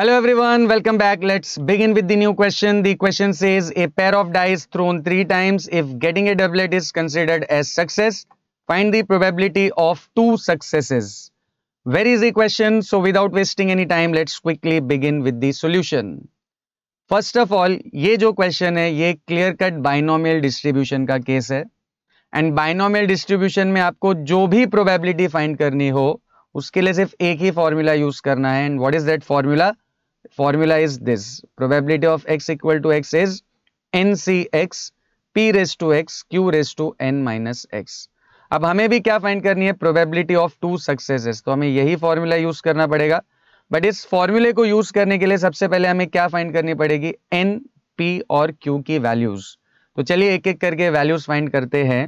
Hello everyone, welcome back. Let's begin with the new question. The question says a pair of dice thrown three times if getting a doublet is considered as success, find the probability of two successes. Very easy question. So without wasting any time, let's quickly begin with the solution. First of all ये जो question है ये clear cut binomial distribution का case है and binomial distribution में आपको जो भी प्रोबेबिलिटी फाइंड करनी हो उसके लिए सिर्फ एक ही फॉर्मूला यूज करना है and what is that formula formula is this probability of x equal to x is x p raised to x q raised to n minus x अब हमें भी क्या फाइंड करनी है प्रोबेबिलिटी ऑफ टू सक्सेसेस तो हमें यही formula use करना पड़ेगा बट इस फॉर्मूले को यूज करने के लिए सबसे पहले हमें क्या फाइंड करनी पड़ेगी एन पी और क्यू की वैल्यूज तो चलिए एक एक करके वैल्यूज फाइंड करते हैं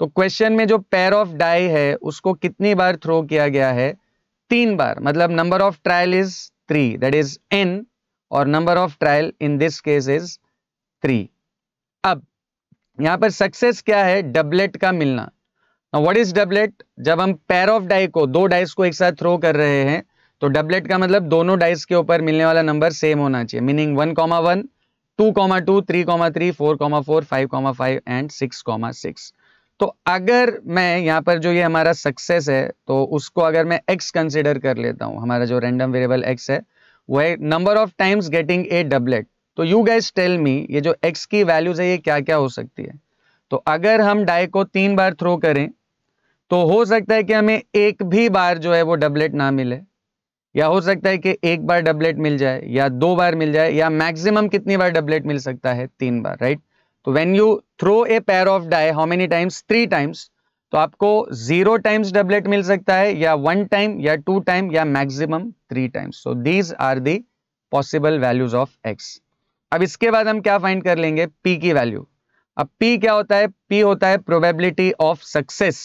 तो क्वेश्चन में जो पेयर ऑफ डाई है उसको कितनी बार थ्रो किया गया है तीन बार मतलब number of trial is three that is n और number of trial in this case is three अब यहां पर सक्सेस क्या है डबलेट का मिलना व्हाट इज डबलेट जब हम पैर ऑफ डाई को दो डाइस को एक साथ थ्रो कर रहे हैं तो डबलेट का मतलब दोनों डाइस के ऊपर मिलने वाला नंबर सेम होना चाहिए meaning one comma one two comma two three comma three four comma four five comma five and six comma six तो अगर मैं यहाँ पर जो ये हमारा सक्सेस है तो उसको अगर मैं एक्स कंसिडर कर लेता हूँ हमारा जो रेंडम वेरिएबल एक्स है वो है number of times getting a doublet तो यू गैस टेल मी ये जो एक्स की वैल्यूज है ये क्या क्या हो सकती है तो अगर हम डाई को तीन बार थ्रो करें तो हो सकता है कि हमें एक भी बार जो है वो डबलेट ना मिले या हो सकता है कि एक बार डबलेट मिल जाए या दो बार मिल जाए या मैक्सिमम कितनी बार डबलेट मिल सकता है तीन बार राइट तो when you throw a pair of die how many times three times तो आपको जीरो टाइम्स डबलेट मिल सकता है या वन टाइम या टू टाइम या maximum three times so these are the possible values of x अब इसके बाद हम क्या फाइंड कर लेंगे पी की वैल्यू अब पी क्या होता है पी होता है प्रोबेबिलिटी ऑफ सक्सेस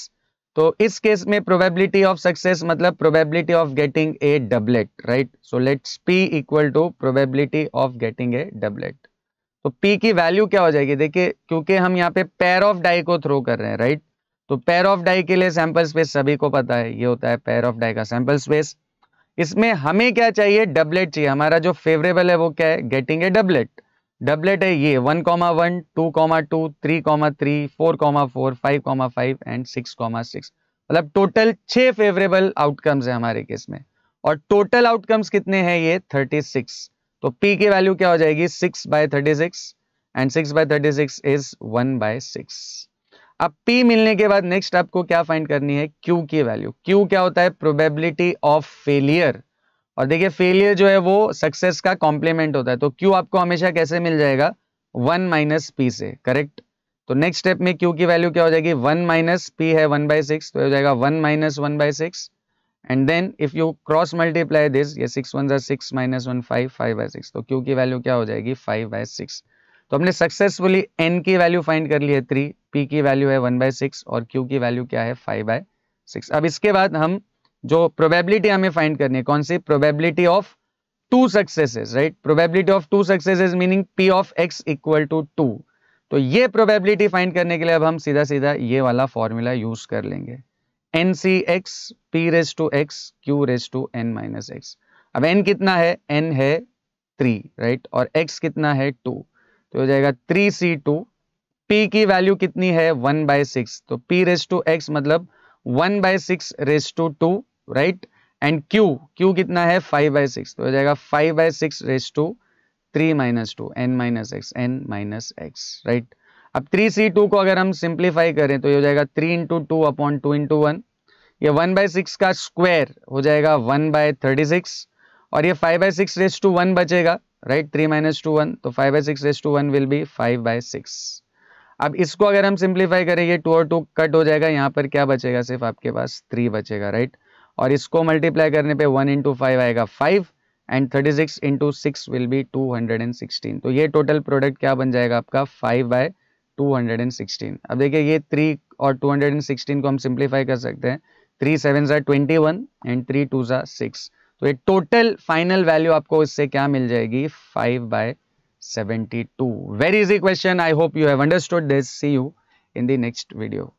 तो इस केस में प्रोबेबिलिटी ऑफ सक्सेस मतलब probability of getting a doublet right so let's p equal to probability of getting a doublet तो P की वैल्यू क्या हो जाएगी देखिए क्योंकि हम यहाँ पे पैर ऑफ डाई को थ्रो कर रहे हैं राइट तो पैर ऑफ डाई के लिए सैंपल स्पेस सभी को पता है ये होता है पेर ऑफ डाई का सैंपल स्पेस इसमें हमें क्या चाहिए डबलेट चाहिए हमारा जो फेवरेबल है वो क्या है गेटिंग ए डबलेट डबलेट है ये one comma one two comma two three comma three four comma four five comma five and six comma six मतलब टोटल छह फेवरेबल आउटकम्स है हमारे केस में और टोटल आउटकम्स कितने हैं ये थर्टी सिक्स तो P की वैल्यू क्या हो जाएगी six by thirty six and six by thirty six is one by six अब P मिलने के बाद नेक्स्ट आपको क्या फाइंड करनी है Q की वैल्यू Q क्या होता है प्रोबेबिलिटी ऑफ फेलियर और देखिए फेलियर जो है वो सक्सेस का कॉम्प्लीमेंट होता है तो Q आपको हमेशा कैसे मिल जाएगा वन माइनस पी से करेक्ट तो नेक्स्ट स्टेप में Q की वैल्यू क्या हो जाएगी वन माइनस पी है वन बाय सिक्स तो हो जाएगा one minus one by six and then if you cross multiply this ये सिक्स वन जै six minus one five five by six तो क्यू की वैल्यू क्या हो जाएगी फाइव बाय सिक्स तो हमने सक्सेसफुली एन की वैल्यू फाइंड कर ली है थ्री पी की वैल्यू है वन बाय सिक्स और क्यू की वैल्यू क्या है फाइव बाय सिक्स अब इसके बाद हम जो प्रोबेबिलिटी हमें फाइंड करनी है कौन सी probability of two successes right probability of two successes meaning p of x equal to two तो ये प्रोबेबिलिटी फाइंड करने के लिए अब हम सीधा सीधा ये वाला फॉर्मूला यूज कर लेंगे n C x p raise to x q raise to n minus x अब एन कितना है एन है थ्री राइट और एक्स कितना है टू तो हो जाएगा थ्री सी टू पी की वैल्यू कितनी है वन बाय सिक्स तो पी रेस टू एक्स मतलब one by six raise to two right and q q कितना है फाइव बाय सिक्स तो हो जाएगा five by six raise to three minus two n minus x n minus x right अब three C two को अगर हम simplify करें तो ये हो जाएगा three into two upon two into one ये वन बाय सिक्स का स्क्वायर हो जाएगा वन बाय थर्टी सिक्स और ये five by six raise to one बचेगा right three minus two one तो five by six raise to one will be five by six अब इसको अगर हम सिंप्लीफाई करेंगे टू और टू कट हो जाएगा यहाँ पर क्या बचेगा सिर्फ आपके पास थ्री बचेगा राइट और इसको मल्टीप्लाई करने पे वन इंटू फाइव आएगा five and thirty six into six will be two hundred and sixteen तो ये टोटल प्रोडक्ट क्या बन जाएगा आपका five by two hundred and sixteen अब देखिए ये थ्री और टू हंड्रेड एंड सिक्सटीन को हम सिंप्लीफाई कर सकते हैं थ्री सेवन जै twenty one and three two जै सिक्स तो ये टोटल फाइनल वैल्यू आपको इससे क्या मिल जाएगी five by seventy two very easy question I hope you have understood this see you in the next video